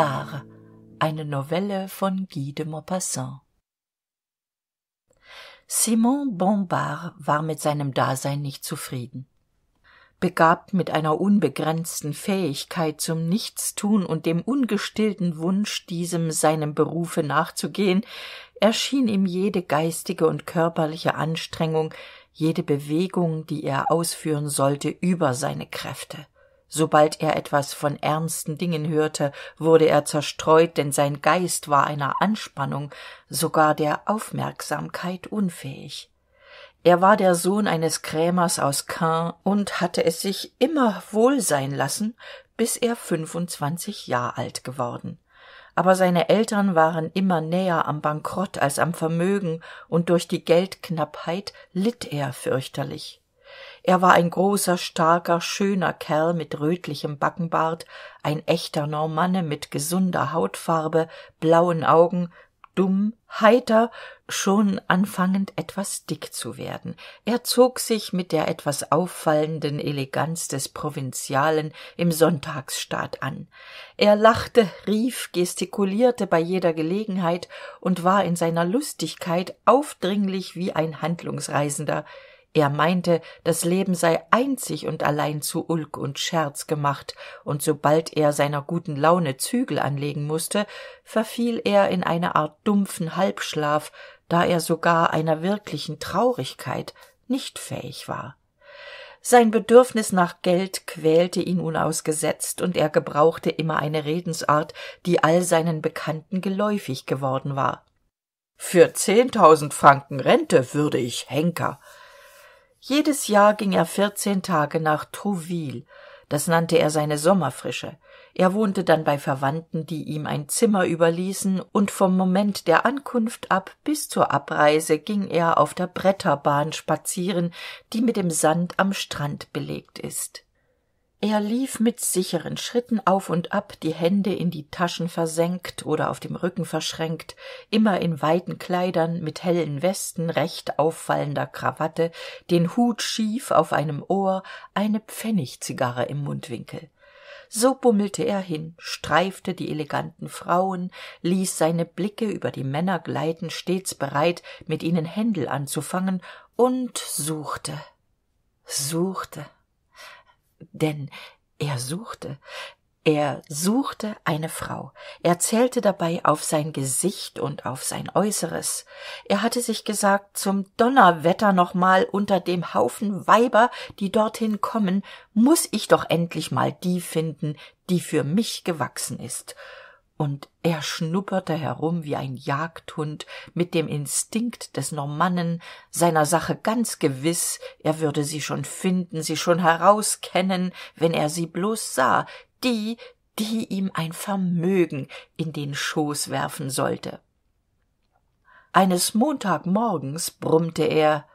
Bar, eine Novelle von Guy de Maupassant. Simon Bombard war mit seinem Dasein nicht zufrieden. Begabt mit einer unbegrenzten Fähigkeit zum Nichtstun und dem ungestillten Wunsch, diesem seinem Berufe nachzugehen, erschien ihm jede geistige und körperliche Anstrengung, jede Bewegung, die er ausführen sollte, über seine Kräfte sobald er etwas von ernsten dingen hörte wurde er zerstreut denn sein geist war einer anspannung sogar der aufmerksamkeit unfähig er war der sohn eines krämers aus caen und hatte es sich immer wohl sein lassen bis er fünfundzwanzig Jahre alt geworden aber seine eltern waren immer näher am bankrott als am vermögen und durch die geldknappheit litt er fürchterlich er war ein großer starker schöner kerl mit rötlichem backenbart ein echter normanne mit gesunder hautfarbe blauen augen dumm heiter schon anfangend etwas dick zu werden er zog sich mit der etwas auffallenden eleganz des provinzialen im sonntagsstaat an er lachte rief gestikulierte bei jeder gelegenheit und war in seiner lustigkeit aufdringlich wie ein handlungsreisender er meinte das leben sei einzig und allein zu ulk und scherz gemacht und sobald er seiner guten laune zügel anlegen mußte verfiel er in eine art dumpfen halbschlaf da er sogar einer wirklichen traurigkeit nicht fähig war sein bedürfnis nach geld quälte ihn unausgesetzt und er gebrauchte immer eine redensart die all seinen bekannten geläufig geworden war für zehntausend franken rente würde ich henker jedes Jahr ging er vierzehn Tage nach Trouville, das nannte er seine Sommerfrische. Er wohnte dann bei Verwandten, die ihm ein Zimmer überließen, und vom Moment der Ankunft ab bis zur Abreise ging er auf der Bretterbahn spazieren, die mit dem Sand am Strand belegt ist er lief mit sicheren schritten auf und ab die hände in die taschen versenkt oder auf dem rücken verschränkt immer in weiten kleidern mit hellen westen recht auffallender krawatte den hut schief auf einem ohr eine pfennigzigarre im mundwinkel so bummelte er hin streifte die eleganten frauen ließ seine blicke über die männer gleiten stets bereit mit ihnen händel anzufangen und suchte suchte denn er suchte, er suchte eine Frau. Er zählte dabei auf sein Gesicht und auf sein Äußeres. Er hatte sich gesagt, zum Donnerwetter nochmal unter dem Haufen Weiber, die dorthin kommen, muß ich doch endlich mal die finden, die für mich gewachsen ist und er schnupperte herum wie ein jagdhund mit dem instinkt des normannen seiner sache ganz gewiß er würde sie schon finden sie schon herauskennen wenn er sie bloß sah die die ihm ein vermögen in den schoß werfen sollte eines montagmorgens brummte er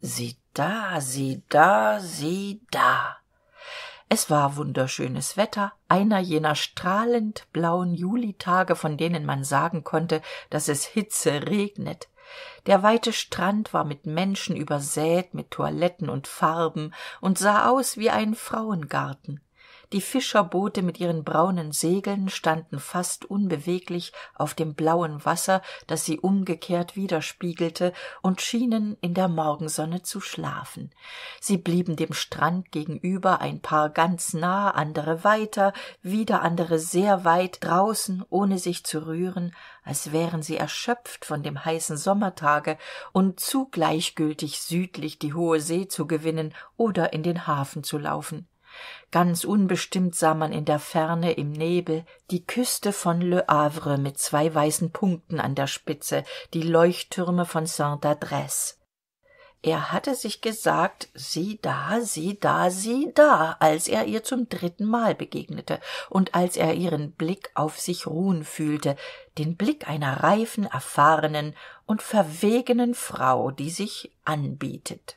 sieh da sieh da sieh da es war wunderschönes wetter einer jener strahlend blauen julitage von denen man sagen konnte daß es hitze regnet der weite strand war mit menschen übersät mit toiletten und farben und sah aus wie ein frauengarten die fischerboote mit ihren braunen segeln standen fast unbeweglich auf dem blauen wasser das sie umgekehrt widerspiegelte und schienen in der morgensonne zu schlafen sie blieben dem strand gegenüber ein paar ganz nah andere weiter wieder andere sehr weit draußen ohne sich zu rühren als wären sie erschöpft von dem heißen sommertage und zu gleichgültig südlich die hohe see zu gewinnen oder in den hafen zu laufen ganz unbestimmt sah man in der ferne im nebel die küste von le havre mit zwei weißen punkten an der spitze die leuchttürme von sainte adresse er hatte sich gesagt sieh da sieh da sieh da als er ihr zum drittenmal begegnete und als er ihren blick auf sich ruhen fühlte den blick einer reifen erfahrenen und verwegenen frau die sich anbietet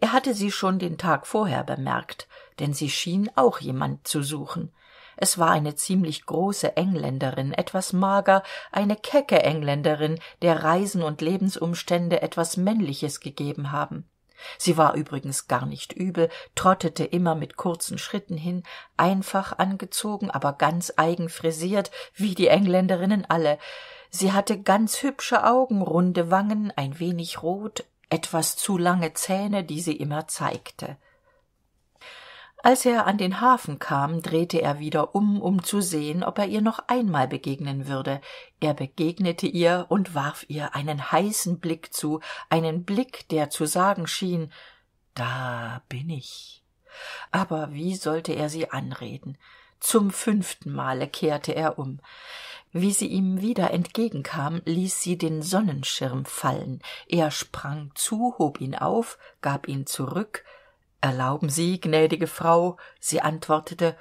er hatte sie schon den tag vorher bemerkt denn sie schien auch jemand zu suchen es war eine ziemlich große engländerin etwas mager eine kecke engländerin der reisen und lebensumstände etwas männliches gegeben haben sie war übrigens gar nicht übel trottete immer mit kurzen schritten hin einfach angezogen aber ganz eigen frisiert wie die engländerinnen alle sie hatte ganz hübsche augen runde wangen ein wenig rot etwas zu lange zähne die sie immer zeigte als er an den hafen kam drehte er wieder um um zu sehen ob er ihr noch einmal begegnen würde er begegnete ihr und warf ihr einen heißen blick zu einen blick der zu sagen schien da bin ich aber wie sollte er sie anreden zum fünften male kehrte er um wie sie ihm wieder entgegenkam ließ sie den sonnenschirm fallen er sprang zu hob ihn auf gab ihn zurück erlauben sie gnädige frau sie antwortete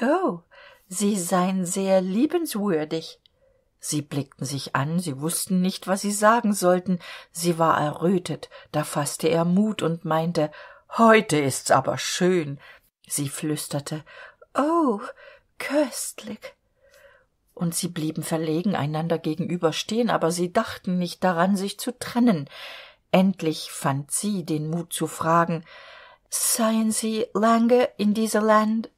»Oh, sie seien sehr liebenswürdig sie blickten sich an sie wußten nicht was sie sagen sollten sie war errötet da faßte er mut und meinte heute ist's aber schön sie flüsterte Oh, köstlich. Und sie blieben verlegen einander gegenüberstehen, aber sie dachten nicht daran, sich zu trennen. Endlich fand sie den Mut zu fragen, Seien Sie lange in dieser Land?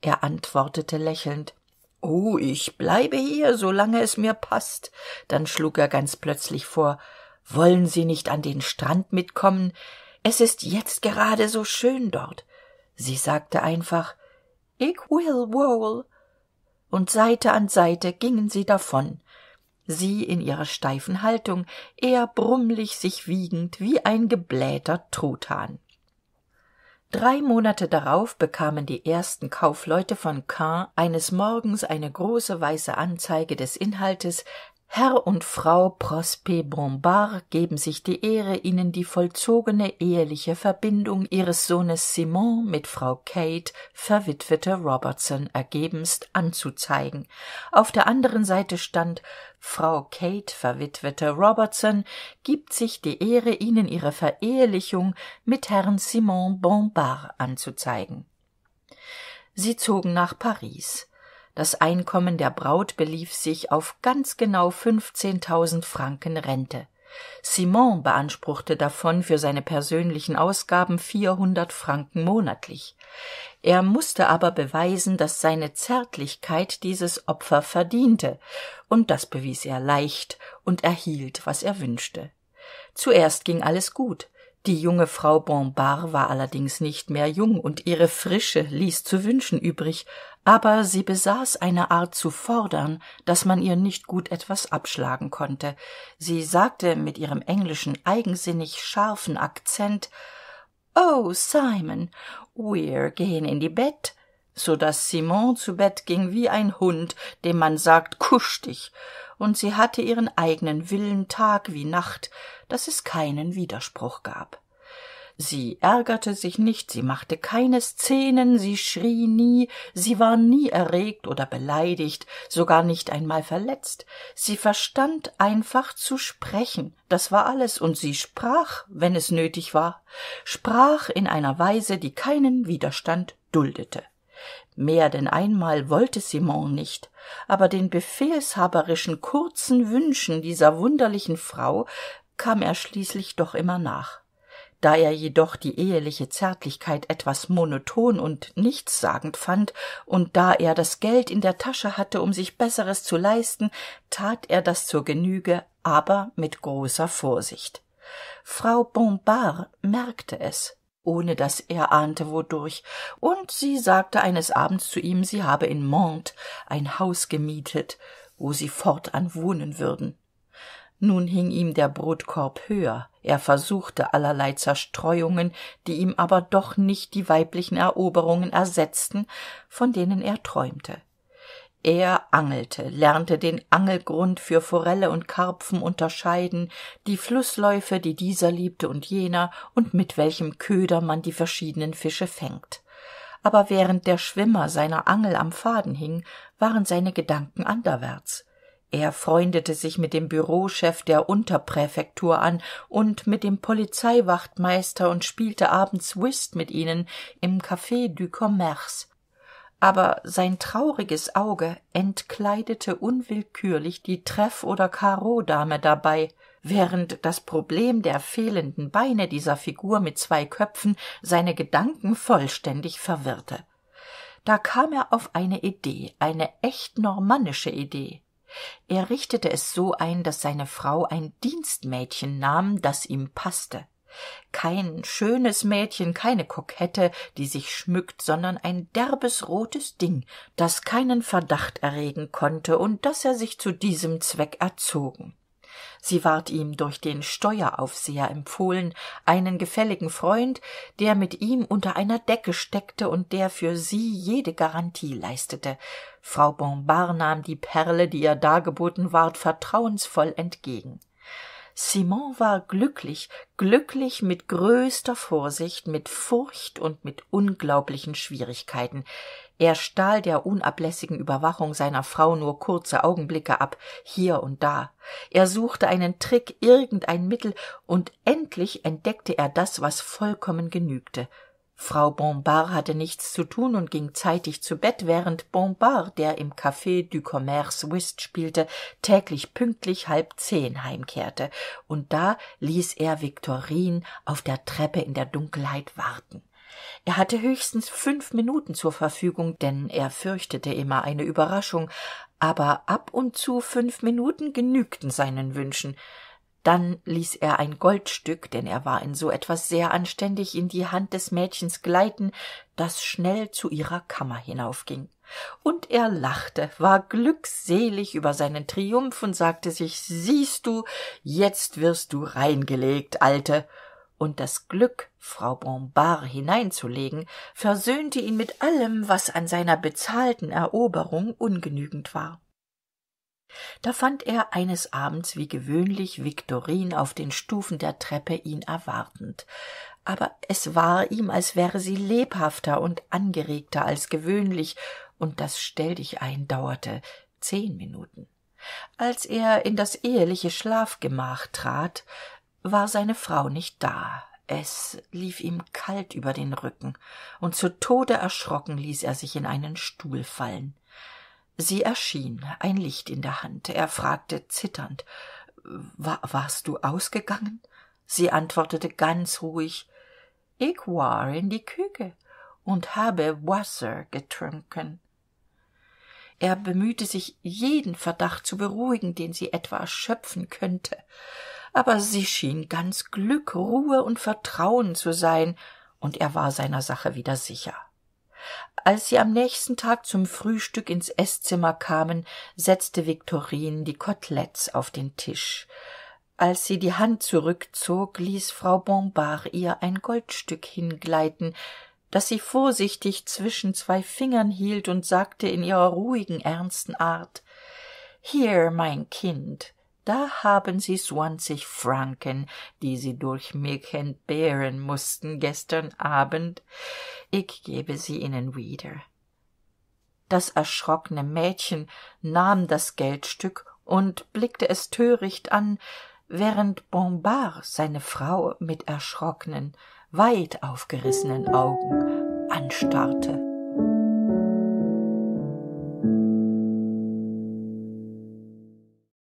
Er antwortete lächelnd, Oh, ich bleibe hier, solange es mir passt. Dann schlug er ganz plötzlich vor, wollen Sie nicht an den Strand mitkommen? Es ist jetzt gerade so schön dort. Sie sagte einfach, will und seite an seite gingen sie davon sie in ihrer steifen haltung er brummlig sich wiegend wie ein geblähter truthahn drei monate darauf bekamen die ersten kaufleute von caen eines morgens eine große weiße anzeige des inhaltes herr und frau prosper bombard geben sich die ehre ihnen die vollzogene eheliche verbindung ihres sohnes simon mit frau kate verwitwete robertson ergebenst anzuzeigen auf der anderen seite stand frau kate verwitwete robertson gibt sich die ehre ihnen ihre verehelichung mit herrn simon bombard anzuzeigen sie zogen nach paris das Einkommen der Braut belief sich auf ganz genau 15.000 Franken Rente. Simon beanspruchte davon für seine persönlichen Ausgaben 400 Franken monatlich. Er musste aber beweisen, dass seine Zärtlichkeit dieses Opfer verdiente, und das bewies er leicht und erhielt, was er wünschte. Zuerst ging alles gut. Die junge Frau Bombard war allerdings nicht mehr jung und ihre Frische ließ zu wünschen übrig, aber sie besaß eine art zu fordern daß man ihr nicht gut etwas abschlagen konnte sie sagte mit ihrem englischen eigensinnig scharfen akzent »Oh, simon wir gehen in die bett so daß simon zu bett ging wie ein hund dem man sagt kusch dich und sie hatte ihren eigenen willen tag wie nacht daß es keinen widerspruch gab sie ärgerte sich nicht sie machte keine szenen sie schrie nie sie war nie erregt oder beleidigt sogar nicht einmal verletzt sie verstand einfach zu sprechen das war alles und sie sprach wenn es nötig war sprach in einer weise die keinen widerstand duldete mehr denn einmal wollte simon nicht aber den befehlshaberischen kurzen wünschen dieser wunderlichen frau kam er schließlich doch immer nach da er jedoch die eheliche zärtlichkeit etwas monoton und nichtssagend fand und da er das geld in der tasche hatte um sich besseres zu leisten tat er das zur genüge aber mit großer vorsicht frau bombard merkte es ohne daß er ahnte wodurch und sie sagte eines abends zu ihm sie habe in mantes ein haus gemietet wo sie fortan wohnen würden nun hing ihm der brotkorb höher er versuchte allerlei zerstreuungen die ihm aber doch nicht die weiblichen eroberungen ersetzten von denen er träumte er angelte lernte den angelgrund für forelle und karpfen unterscheiden die Flussläufe, die dieser liebte und jener und mit welchem köder man die verschiedenen fische fängt aber während der schwimmer seiner angel am faden hing waren seine gedanken anderwärts er freundete sich mit dem Bürochef der unterpräfektur an und mit dem polizeiwachtmeister und spielte abends whist mit ihnen im Café du commerce aber sein trauriges auge entkleidete unwillkürlich die treff oder Karo-Dame dabei während das problem der fehlenden beine dieser figur mit zwei köpfen seine gedanken vollständig verwirrte da kam er auf eine idee eine echt normannische idee er richtete es so ein daß seine frau ein dienstmädchen nahm das ihm paßte kein schönes mädchen keine kokette die sich schmückt sondern ein derbes rotes ding das keinen verdacht erregen konnte und das er sich zu diesem zweck erzogen sie ward ihm durch den steueraufseher empfohlen einen gefälligen freund der mit ihm unter einer decke steckte und der für sie jede garantie leistete frau bombard nahm die perle die ihr dargeboten ward vertrauensvoll entgegen simon war glücklich glücklich mit größter vorsicht mit furcht und mit unglaublichen schwierigkeiten er stahl der unablässigen überwachung seiner frau nur kurze augenblicke ab hier und da er suchte einen trick irgendein mittel und endlich entdeckte er das was vollkommen genügte frau bombard hatte nichts zu tun und ging zeitig zu bett während bombard der im Café du commerce whist spielte täglich pünktlich halb zehn heimkehrte und da ließ er viktorin auf der treppe in der dunkelheit warten er hatte höchstens fünf minuten zur verfügung denn er fürchtete immer eine überraschung aber ab und zu fünf minuten genügten seinen wünschen dann ließ er ein goldstück denn er war in so etwas sehr anständig in die hand des mädchens gleiten das schnell zu ihrer kammer hinaufging und er lachte war glückselig über seinen triumph und sagte sich siehst du jetzt wirst du reingelegt alte und das glück frau bombard hineinzulegen versöhnte ihn mit allem was an seiner bezahlten eroberung ungenügend war da fand er eines abends wie gewöhnlich viktorin auf den stufen der treppe ihn erwartend aber es war ihm als wäre sie lebhafter und angeregter als gewöhnlich und das stelldichein dauerte zehn minuten als er in das eheliche schlafgemach trat war seine frau nicht da es lief ihm kalt über den rücken und zu tode erschrocken ließ er sich in einen stuhl fallen sie erschien ein licht in der hand er fragte zitternd warst du ausgegangen sie antwortete ganz ruhig ich war in die küche und habe wasser getrunken er bemühte sich jeden verdacht zu beruhigen den sie etwa schöpfen könnte aber sie schien ganz glück ruhe und vertrauen zu sein und er war seiner sache wieder sicher als sie am nächsten tag zum frühstück ins Esszimmer kamen setzte viktorin die kotelettes auf den tisch als sie die hand zurückzog ließ frau bombard ihr ein goldstück hingleiten das sie vorsichtig zwischen zwei fingern hielt und sagte in ihrer ruhigen ernsten art hier mein kind da haben sie zwanzig franken die sie durch mich entbehren mußten gestern abend ich gebe sie ihnen wieder das erschrockene mädchen nahm das geldstück und blickte es töricht an während bombard seine frau mit erschrockenen weit aufgerissenen augen anstarrte